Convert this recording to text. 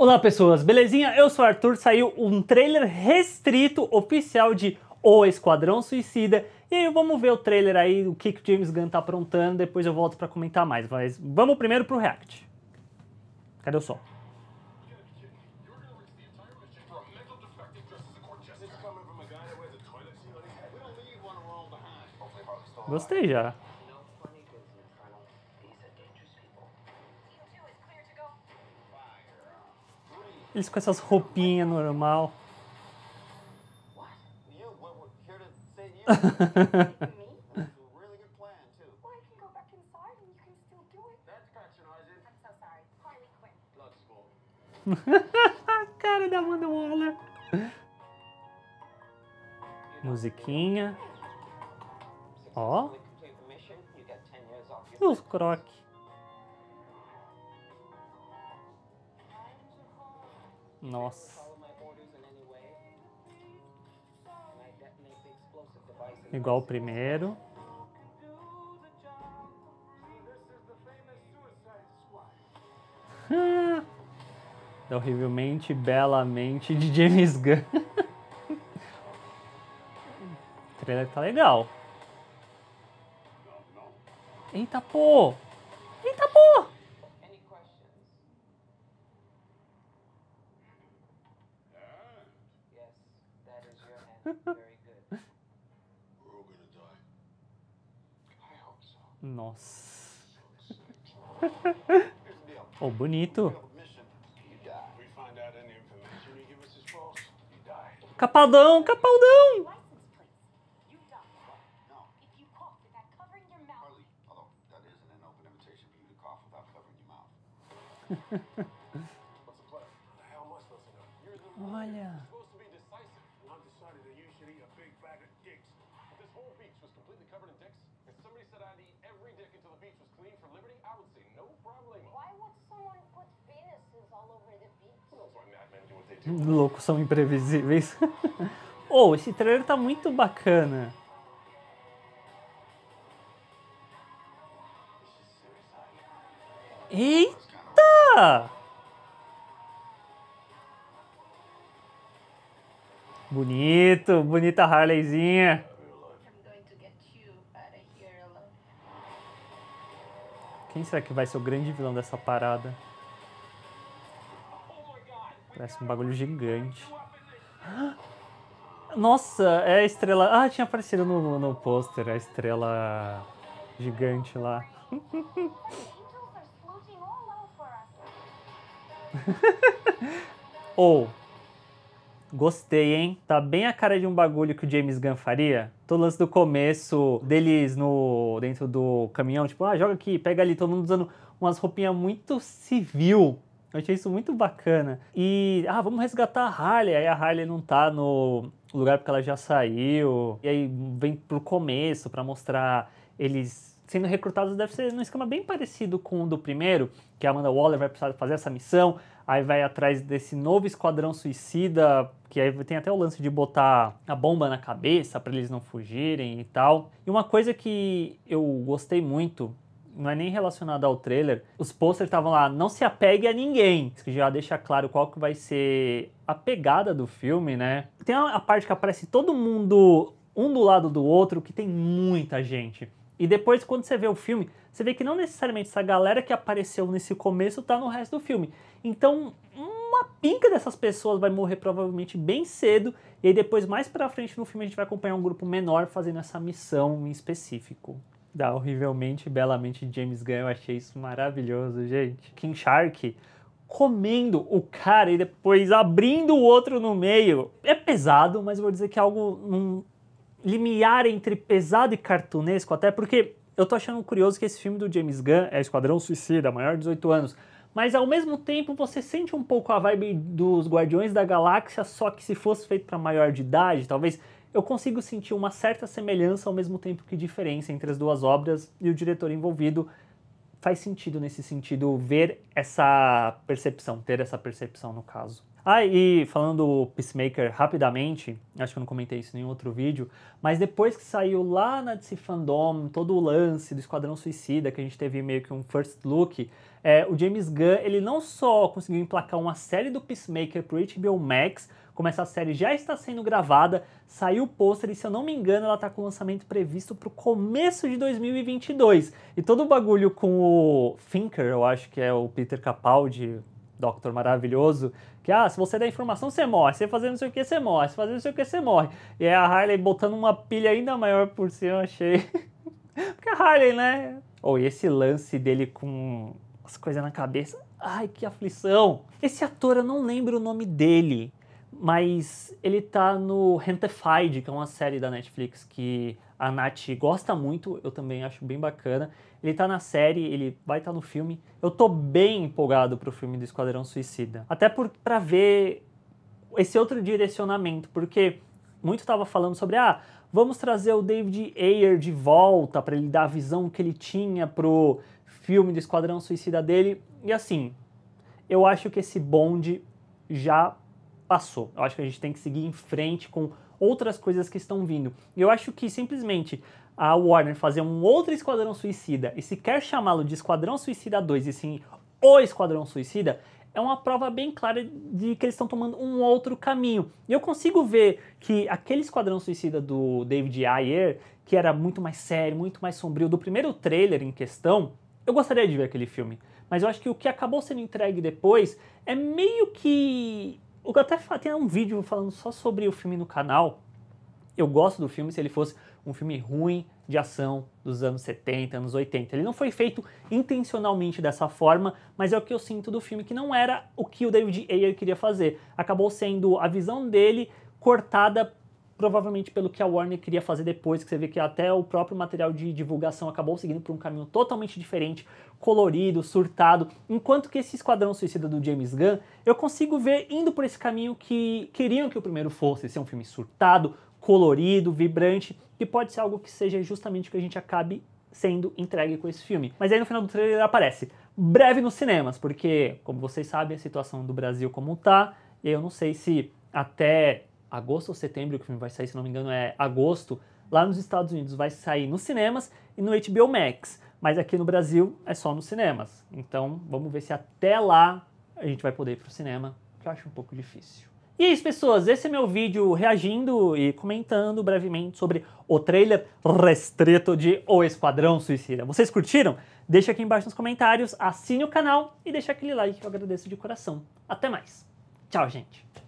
Olá pessoas, belezinha? Eu sou o Arthur. Saiu um trailer restrito oficial de O Esquadrão Suicida. E aí vamos ver o trailer aí, o que, que o James Gunn tá aprontando. Depois eu volto para comentar mais. Mas vamos primeiro pro React. Cadê o sol? Gostei já. Eles com essas roupinhas normal. Cara da Amanda Waller. Musiquinha. Ó. Os croques. Nossa. Igual o primeiro. da é horrivelmente, belamente de James Gunn. o trailer tá legal. Eita, pô! Nossa. Oh, bonito. Capadão, capaldão! Olha. covered in dicks? If somebody said I'd eat every dick until the beach was clean for liberty, I would say no problem. Why would someone put penises all over the beach? Loucos são imprevisíveis. oh, esse trailer tá muito bacana. Eita! Bonito, bonita Harleyzinha. Quem será que vai ser o grande vilão dessa parada? Parece um bagulho gigante. Nossa, é a estrela... Ah, tinha aparecido no, no pôster a estrela gigante lá. Ou, oh, gostei, hein? Tá bem a cara de um bagulho que o James Gunn faria todo lance do começo deles no dentro do caminhão, tipo, ah, joga aqui, pega ali, todo mundo usando umas roupinhas muito civil. Eu achei isso muito bacana. E, ah, vamos resgatar a Harley. Aí a Harley não tá no lugar porque ela já saiu. E aí vem pro começo para mostrar eles sendo recrutados deve ser num esquema bem parecido com o do primeiro, que a Amanda Waller vai precisar fazer essa missão, aí vai atrás desse novo esquadrão suicida, que aí tem até o lance de botar a bomba na cabeça para eles não fugirem e tal. E uma coisa que eu gostei muito não é nem relacionado ao trailer. Os posters estavam lá, não se apegue a ninguém. Isso já deixa claro qual que vai ser a pegada do filme, né? Tem a parte que aparece todo mundo um do lado do outro, que tem muita gente. E depois, quando você vê o filme, você vê que não necessariamente essa galera que apareceu nesse começo tá no resto do filme. Então, uma pinca dessas pessoas vai morrer provavelmente bem cedo, e aí depois, mais pra frente no filme, a gente vai acompanhar um grupo menor fazendo essa missão em específico. Da horrivelmente belamente James Gunn, eu achei isso maravilhoso, gente. King Shark comendo o cara e depois abrindo o outro no meio. É pesado, mas vou dizer que é algo num limiar entre pesado e cartunesco, até porque eu tô achando curioso que esse filme do James Gunn é Esquadrão Suicida, maior de 18 anos. Mas ao mesmo tempo você sente um pouco a vibe dos Guardiões da Galáxia, só que se fosse feito para maior de idade, talvez eu consigo sentir uma certa semelhança ao mesmo tempo que diferença entre as duas obras e o diretor envolvido faz sentido nesse sentido ver essa percepção, ter essa percepção no caso. Ah, e falando do Peacemaker rapidamente, acho que eu não comentei isso em nenhum outro vídeo, mas depois que saiu lá na DC Fandom todo o lance do Esquadrão Suicida, que a gente teve meio que um first look, é, o James Gunn, ele não só conseguiu emplacar uma série do Peacemaker pro HBO Max, como essa série já está sendo gravada, saiu o pôster e, se eu não me engano, ela está com o lançamento previsto para o começo de 2022. E todo o bagulho com o Finker, eu acho que é o Peter Capaldi, Doctor maravilhoso, que ah, se você der informação, você morre, se fazer não sei o que, você morre, se fazer não sei o que, você morre. E aí a Harley botando uma pilha ainda maior por cima, achei. Porque a Harley, né? Ou oh, e esse lance dele com as coisas na cabeça. Ai, que aflição! Esse ator, eu não lembro o nome dele mas ele tá no Rentified, que é uma série da Netflix que a Nath gosta muito, eu também acho bem bacana. Ele tá na série, ele vai estar tá no filme. Eu tô bem empolgado pro filme do Esquadrão Suicida. Até por, pra ver esse outro direcionamento, porque muito estava falando sobre, ah, vamos trazer o David Ayer de volta para ele dar a visão que ele tinha pro filme do Esquadrão Suicida dele. E assim, eu acho que esse bonde já passou. Eu acho que a gente tem que seguir em frente com outras coisas que estão vindo. E eu acho que simplesmente a Warner fazer um outro Esquadrão Suicida e se quer chamá-lo de Esquadrão Suicida 2 e sim o Esquadrão Suicida, é uma prova bem clara de que eles estão tomando um outro caminho. E eu consigo ver que aquele Esquadrão Suicida do David Ayer, que era muito mais sério, muito mais sombrio, do primeiro trailer em questão, eu gostaria de ver aquele filme. Mas eu acho que o que acabou sendo entregue depois é meio que o Eu até tem um vídeo falando só sobre o filme no canal. Eu gosto do filme se ele fosse um filme ruim de ação dos anos 70, anos 80. Ele não foi feito intencionalmente dessa forma, mas é o que eu sinto do filme, que não era o que o David Ayer queria fazer. Acabou sendo a visão dele cortada provavelmente pelo que a Warner queria fazer depois, que você vê que até o próprio material de divulgação acabou seguindo por um caminho totalmente diferente, colorido, surtado, enquanto que esse Esquadrão Suicida do James Gunn, eu consigo ver indo por esse caminho que queriam que o primeiro fosse, ser um filme surtado, colorido, vibrante, e pode ser algo que seja justamente o que a gente acabe sendo entregue com esse filme. Mas aí no final do trailer aparece breve nos cinemas, porque, como vocês sabem, a situação do Brasil como tá, eu não sei se até agosto ou setembro que o filme vai sair, se não me engano, é agosto, lá nos Estados Unidos vai sair nos cinemas e no HBO Max. Mas aqui no Brasil é só nos cinemas. Então vamos ver se até lá a gente vai poder ir pro cinema, que eu acho um pouco difícil. E é isso, pessoas. Esse é meu vídeo reagindo e comentando brevemente sobre o trailer restrito de O Esquadrão Suicida. Vocês curtiram? Deixa aqui embaixo nos comentários, assine o canal e deixa aquele like que eu agradeço de coração. Até mais. Tchau, gente.